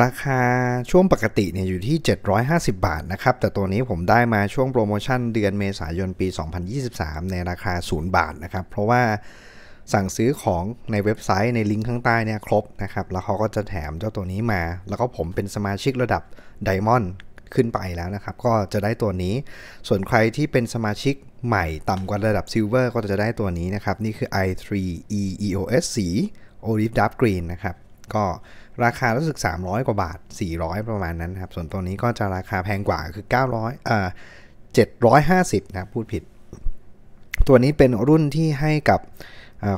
ราคาช่วงปกติเนี่ยอยู่ที่ 750 บาทนะครับ แต่ตัวนี้ผมได้มาช่วงโปรโมชั่นเดือนเมษายนปี 2023 ในราคา 0 บาทนะครับ เพราะว่าสั่งซื้อของในเว็บไซต์ในลิงก์ข้างใต้เนี่ยครบนะครับ แล้วเขาก็จะแถมเจ้าตัวนี้มา แล้วก็ผมเป็นสมาชิกระดับไดมอนด์ขึ้นไปแล้วนะครับ ก็จะได้ตัวนี้ ส่วนใครที่เป็นสมาชิกใหม่ต่ำกว่าระดับซิลเวอร์ก็จะได้ตัวนี้นะครับ นี่คือ i3 e EOS สี Olive Dark Green นะครับก็ราคารู้สึก 300 กว่าบาท 400 ประมาณนั้นครับ ส่วนตัวนี้ก็จะราคาแพงกว่าคือ900เอ่อ750นะพูดผิด ตัวนี้เป็นรุ่นที่ให้กับ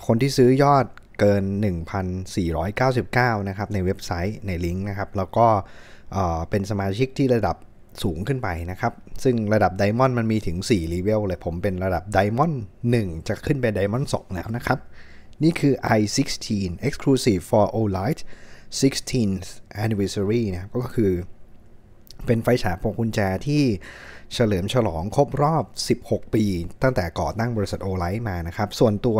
คนที่ซื้อยอดเกิน 1,499 นะครับ ในเว็บไซต์ในลิงก์นะครับแล้วก็เป็นสมาชิกที่ระดับสูงขึ้นไปนะครับ ซึ่งระดับไดมอนด์มันมีถึง4รีเวลเลยผมเป็นระดับไดมอนด์1จะขึ้นไปไดมอนด์2แล้วนะครับนี่คือ i16 exclusive for Olight 16th anniversary นะ ก็คือเป็นไฟฉายพวงกุญแจที่เฉลิมฉลองครบรอบ 16 ปี ตั้งแต่ก่อตั้งบริษัท Olight มานะครับ ส่วนตัว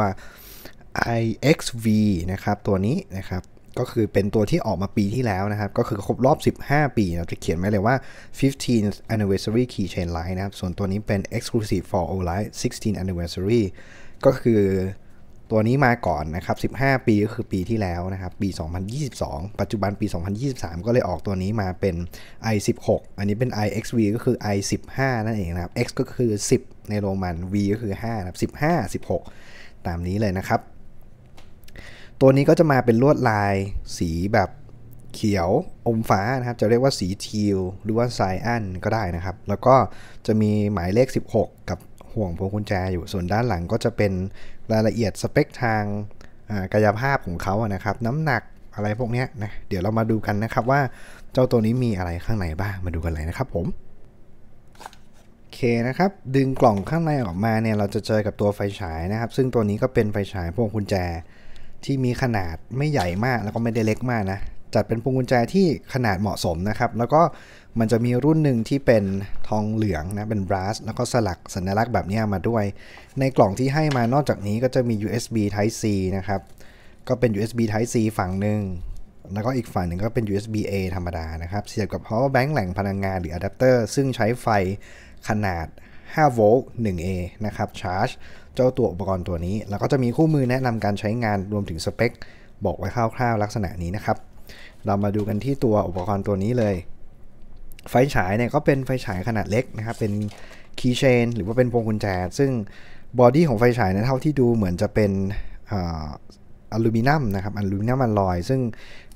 IXV นะครับ ตัวนี้นะครับ ก็คือเป็นตัวที่ออกมาปีที่แล้วนะครับ ก็คือครบรอบ 15 ปีนะจะเขียนไว้เลยว่า 15th anniversary keychain light นะครับ ส่วนตัวนี้เป็น exclusive for o l i g h t 16th anniversary ก็คือตัวนี้มาก่อนนะครับ15 ปีก็คือปีที่แล้วนะครับปี 2022 ปัจจุบันปี 2023 ก็เลยออกตัวนี้มาเป็น i16 อันนี้เป็น ixv ก็คือ i15 นั่นเองนะครับ x ก็คือ 10 ในโรมัน v ก็คือ5นะครับ 15 16 ตามนี้เลยนะครับ ตัวนี้ก็จะมาเป็นลวดลายสีแบบเขียว อมฟ้านะครับจะเรียกว่าสีทีวหรือว่าไซอันก็ได้นะครับ แล้วก็จะมีหมายเลข 16 กับห่วงพวงกุญแจอยู่ ส่วนด้านหลังก็จะเป็นรายละเอียดสเปคทางกายภาพของเขาอะนะครับ น้ำหนักอะไรพวกนี้นะ เดี๋ยวเรามาดูกันนะครับว่า เจ้าตัวนี้มีอะไรข้างในบ้าง มาดูกันเลยนะครับผมโอเคนะครับ ดึงกล่องข้างในออกมาเนี่ยเราจะเจอกับตัวไฟฉายนะครับ ซึ่งตัวนี้ก็เป็นไฟฉายพวงกุญแจที่มีขนาดไม่ใหญ่มาก แล้วก็ไม่ได้เล็กมากนะจัดเป็นพวงกุญแจที่ขนาดเหมาะสมนะครับ แล้วก็มันจะมีรุ่นหนึ่งที่เป็นทองเหลืองนะ เป็นบรัสแล้วก็สลักสัญลักษณ์แบบนี้มาด้วย ในกล่องที่ให้มานอกจากนี้ก็จะมี USB Type C นะครับ ก็เป็น USB Type C ฝั่งหนึ่ง แล้วก็อีกฝั่งหนึ่งก็เป็น USB A ธรรมดานะครับ เสียบกับ power bank แหล่งพลังงานหรืออะแดปเตอร์ซึ่งใช้ไฟขนาด5โวลต์ 1A นะครับชาร์จเจ้าตัวอุปกรณ์ตัวนี้ แล้วก็จะมีคู่มือแนะนำการใช้งานรวมถึงสเปค บอกไว้คร่าวๆ ลักษณะนี้นะครับ เรามาดูกันที่ตัวอุปกรณ์ตัวนี้เลยไฟฉายเนี่ยก็เป็นไฟฉายขนาดเล็กนะครับ เป็นคีย์เชนหรือว่าเป็นพวงกุญแจ ซึ่งบอดี้ของไฟฉายเนี่ยเท่าที่ดูเหมือนจะเป็นอลูมิเนียมนะครับอลูมิเนียมอลลอย ซึ่ง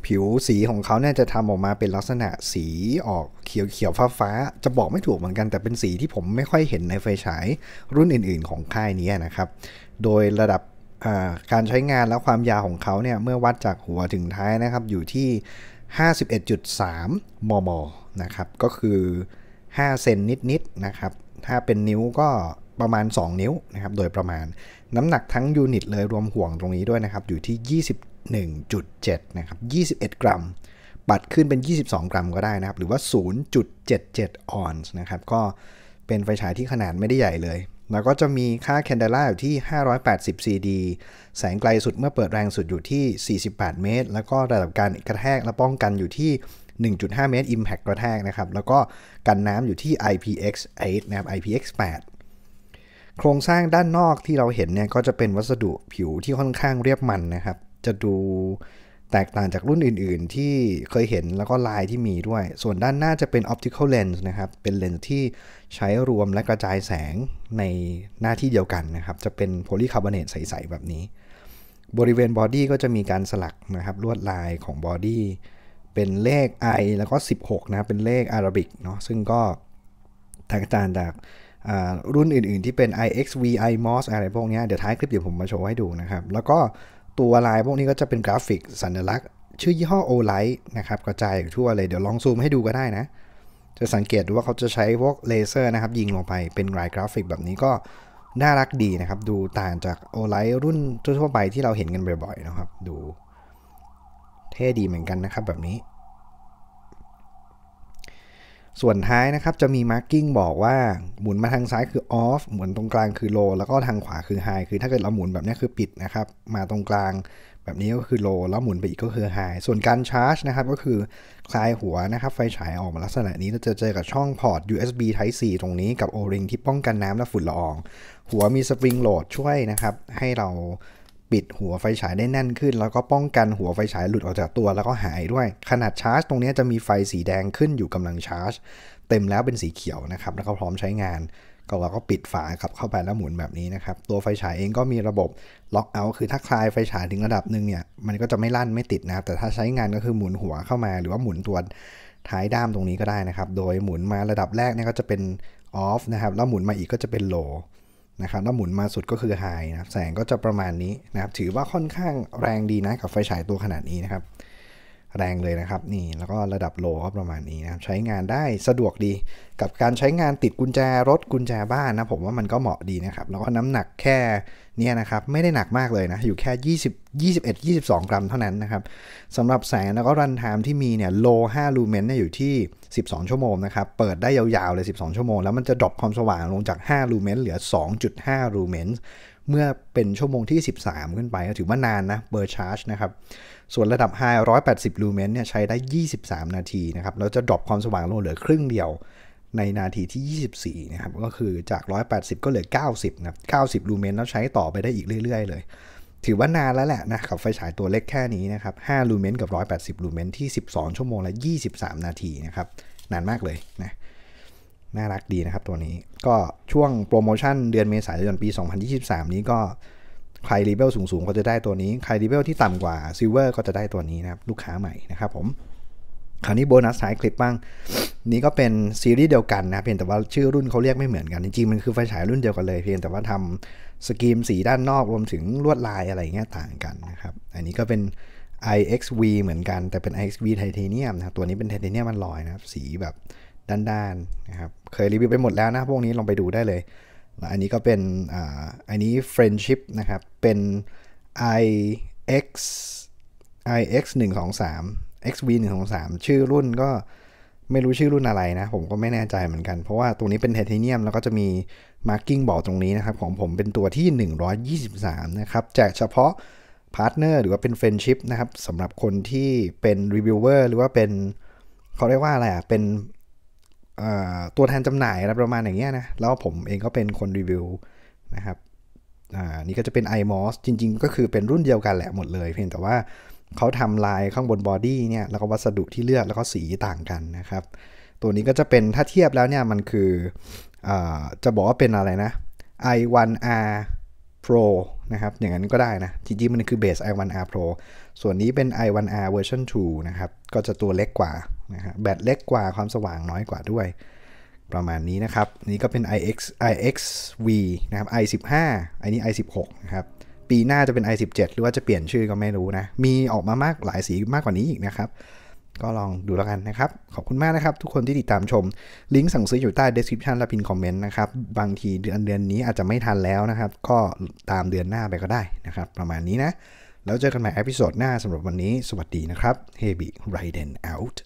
ผิวสีของเขาเนี่ยจะทำออกมาเป็นลักษณะสีออกเขียวเขียวฟ้าฟ้าจะบอกไม่ถูกเหมือนกัน แต่เป็นสีที่ผมไม่ค่อยเห็นในไฟฉายรุ่นอื่น ๆ ของค่ายนี้นะครับ โดยระดับการใช้งานและความยาวของเขาเนี่ยเมื่อวัดจากหัวถึงท้ายนะครับอยู่ที่51.3 มมนะครับก็คือ 5 เซนนิดๆนะครับถ้าเป็นนิ้วก็ประมาณ 2 นิ้วนะครับโดยประมาณน้ำหนักทั้งยูนิตเลยรวมห่วงตรงนี้ด้วยนะครับอยู่ที่ 21.7 นะครับ 21 กรัม ปัดขึ้นเป็น 22 กรัมก็ได้นะครับ หรือว่า 0.77 ออนซ์นะครับ ก็เป็นไฟฉายที่ขนาดไม่ได้ใหญ่เลยแล้วก็จะมีค่าแคนเดล่าอยู่ที่ 580 CD แสงไกลสุดเมื่อเปิดแรงสุดอยู่ที่ 48 เมตร แล้วก็ระดับการกระแทกและป้องกันอยู่ที่ 1.5 เมตร Impact กระแทกนะครับ แล้วก็กันน้ำอยู่ที่ IPX8 นะครับ IPX8 โครงสร้างด้านนอกที่เราเห็นเนี่ย ก็จะเป็นวัสดุผิวที่ค่อนข้างเรียบมันนะครับ จะดูแตกต่างจากรุ่นอื่นๆ ที่เคยเห็นแล้วก็ลายที่มีด้วย ส่วนด้านหน้าจะเป็น optical lens นะครับ เป็นเลนส์ที่ใช้รวมและกระจายแสงในหน้าที่เดียวกันนะครับจะเป็นโพลีคาร์บอเนตใส ๆ แบบนี้ บริเวณบอดี้ก็จะมีการสลักนะครับลวดลายของบอดี้เป็นเลข i แล้วก็ 16 นะเป็นเลขอารบิกเนาะซึ่งก็ แตกต่างจากรุ่นอื่น ๆ ที่เป็น IXV IMOS อะไรพวกนี้เดี๋ยวท้ายคลิปเดี๋ยวผมมาโชว์ให้ดูนะครับแล้วก็ัวลายพวกนี้ก็จะเป็นกราฟิกสัญลักษณ์ ชื่อยี่ห้อโอไลท์นะครับกระจายอยู่ทั่วเลย เดี๋ยวลองซูมให้ดูก็ได้นะ จะสังเกตดูว่าเขาจะใช้พวกเลเซอร์นะครับ ยิงลงไปเป็นลายกราฟิกแบบนี้ก็ น่ารักดีนะครับ ดูต่างจากโอไลท์รุ่นทั่วไปที่เราเห็นกันบ่อยๆนะครับ ดู เท่ดีเหมือนกันนะครับแบบนี้ส่วนท้ายนะครับ จะมีมาร์กิ g งบอกว่าหมุนมาทางซ้ายคือ off หมุนตรงกลางคือ low แล้วก็ทางขวาคือ high คือถ้าเกิดเราหมุนแบบนี้คือปิดนะครับ มาตรงกลางแบบนี้ก็คือ low แล้วหมุนไปอีกก็คือ high ส่วนการชาร์จนะครับก็คือคลายหัวนะครับไฟฉายออกมาลักษณะนี้เราจะเจอกับช่องพอร์ต USB Type C ตรงนี้กับ O-ring ที่ป้องกันน้ำและฝุ่นละออง หัวมีสปริงโหลดช่วยนะครับให้เราปิดหัวไฟฉายได้แน่นขึ้น แล้วก็ป้องกันหัวไฟฉายหลุดออกจากตัวแล้วก็หายด้วย ขนาดชาร์จตรงนี้จะมีไฟสีแดงขึ้นอยู่กำลังชาร์จ เต็มแล้วเป็นสีเขียวนะครับ แล้วก็พร้อมใช้งาน ก็เราก็ปิดฝาขับเข้าไปแล้วหมุนแบบนี้นะครับ ตัวไฟฉายเองก็มีระบบล็อกเอาท์คือถ้าคลายไฟฉายถึงระดับหนึ่งเนี่ย มันก็จะไม่ลั่นไม่ติดนะครับแต่ถ้าใช้งานก็คือหมุนหัวเข้ามา หรือว่าหมุนตัวท้ายด้ามตรงนี้ก็ได้นะครับ โดยหมุนมาระดับแรกเนี่ยก็จะเป็นออฟนะครับแล้วหมุนมาอีกก็จะเป็นโลนะครับแล้วหมุนมาสุดก็คือไฮนะแสงก็จะประมาณนี้นะครับ ถือว่าค่อนข้างแรงดีนะกับไฟฉายตัวขนาดนี้นะครับแรงเลยนะครับนี่แล้วก็ระดับโลก็ประมาณนี้นะครับใช้งานได้สะดวกดี กับการใช้งานติดกุญแจรถกุญแจบ้านนะผมว่ามันก็เหมาะดีนะครับแล้วก็น้ำหนักแค่เนี่ยนะครับไม่ได้หนักมากเลยนะอยู่แค่20 21 22 กรัมเท่านั้นนะครับสำหรับแสงแล้วก็รันไทม์ที่มีเนี่ยโล 5ลูเมนเนี่ยอยู่ที่ 12 ชั่วโมงนะครับเปิดได้ยาวๆเลย 12 ชั่วโมงแล้วมันจะดรอปความสว่างลงจาก 5 ลูเมนเหลือ 2.5 ลูเมนเมื่อเป็นชั่วโมงที่ 13 ขึ้นไปถือว่านานนะเบอร์ชาร์จนะครับส่วนระดับ High 180 ลูเมนเนี่ยใช้ได้ 23 นาทีนะครับแล้วจะดรอปความสว่างลงเหลือครึ่งเดียว ในนาทีที่ 24 นะครับก็คือจาก 180 ก็เหลือ 90 นะ90 ลูเมนแล้วใช้ต่อไปได้อีกเรื่อย ๆ เลย ถือว่านานแล้วแหละนะกับไฟฉายตัวเล็กแค่นี้นะครับ5ลูเมนกับ 180 ลูเมนที่ 12 ชั่วโมงและ23 นาทีนะครับนานมากเลยนะน่ารักดีนะครับตัวนี้ก็ช่วงโปรโมชั่นเดือนเมษายนปี 2023นี้ก็ใครรีเบลสูงๆ ก็จะได้ตัวนี้ใครรีเบลที่ต่ำกว่าซิลเวอร์ก็จะได้ตัวนี้นะครับลูกค้าใหม่นะครับผมคราวนี้โบนัสท้ายคลิปบ้าง นี่ก็เป็นซีรีส์เดียวกันนะเพียงแต่ว่าชื่อรุ่นเขาเรียกไม่เหมือนกัน จริงๆมันคือไฟฉายรุ่นเดียวกันเลยเพียงแต่ว่าทำสกีมสีด้านนอกรวมถึงลวดลายอะไรเงี้ยต่างกันนะครับอันนี้ก็เป็น IXV เหมือนกัน แต่เป็น IXV ไทเทเนียมนะตัวนี้เป็นไทเทเนียมมันลอยนะครับสีแบบด้านๆนะครับ เคยรีวิวไปหมดแล้วนะ พวกนี้ลองไปดูได้เลย อันนี้ก็เป็น อันนี้ friendship นะครับ เป็น ix ix 1 2 3 xv 1 2 3ชื่อรุ่นก็ไม่รู้ชื่อรุ่นอะไรนะ ผมก็ไม่แน่ใจเหมือนกัน เพราะว่าตรงนี้เป็นไทเทเนียม แล้วก็จะมี marking บอกตรงนี้นะครับ ของผมเป็นตัวที่ 123 นะครับ แจกเฉพาะพาร์ทเนอร์หรือว่าเป็นเฟรนชิพนะครับสำหรับคนที่เป็นรีวิวเวอร์หรือว่าเป็น เขาเรียกว่าอะไรอ่ะ เป็นตัวแทนจำหน่ายอะไรประมาณอย่างเงี้ยนะ แล้วผมเองก็เป็นคนรีวิวนะครับนี่ก็จะเป็น iMOS จริงๆ ก็คือเป็นรุ่นเดียวกันแหละหมดเลยเพียงแต่ว่าเขาทำลายข้างบนบอดี้เนี่ยแล้วก็วัสดุที่เลือกแล้วก็สีต่างกันนะครับ ตัวนี้ก็จะเป็นถ้าเทียบแล้วเนี่ยมันคืออจะบอกว่าเป็นอะไรนะ i1r Pro นะครับอย่างนั้นก็ได้นะ จริงๆมันคือเบส i1r Pro ส่วนนี้เป็น i1r version 2นะครับก็จะตัวเล็กกว่านะฮะแบตเล็กกว่าความสว่างน้อยกว่าด้วย ประมาณนี้นะครับ นี่ก็เป็น ix ixv นะครับ i15 อันนี้ i16 นะครับปีหน้าจะเป็น i17 หรือว่าจะเปลี่ยนชื่อก็ไม่รู้นะมีออกมามากหลายสีมากกว่านี้อีกนะครับ ก็ลองดูแล้วกันนะครับ ขอบคุณมากนะครับ ทุกคนที่ติดตามชม ลิงก์สั่งซื้ออยู่ใต้ description และพิมพ์คอมเมนต์นะครับ บางทีเดือนเดือนนี้อาจจะไม่ทันแล้วนะครับ ก็ตามเดือนหน้าไปก็ได้นะครับประมาณนี้นะแล้วเจอกันใหม่อพิโซดหน้าสำหรับวันนี้ สวัสดีนะครับ Hebi r เ i d e n out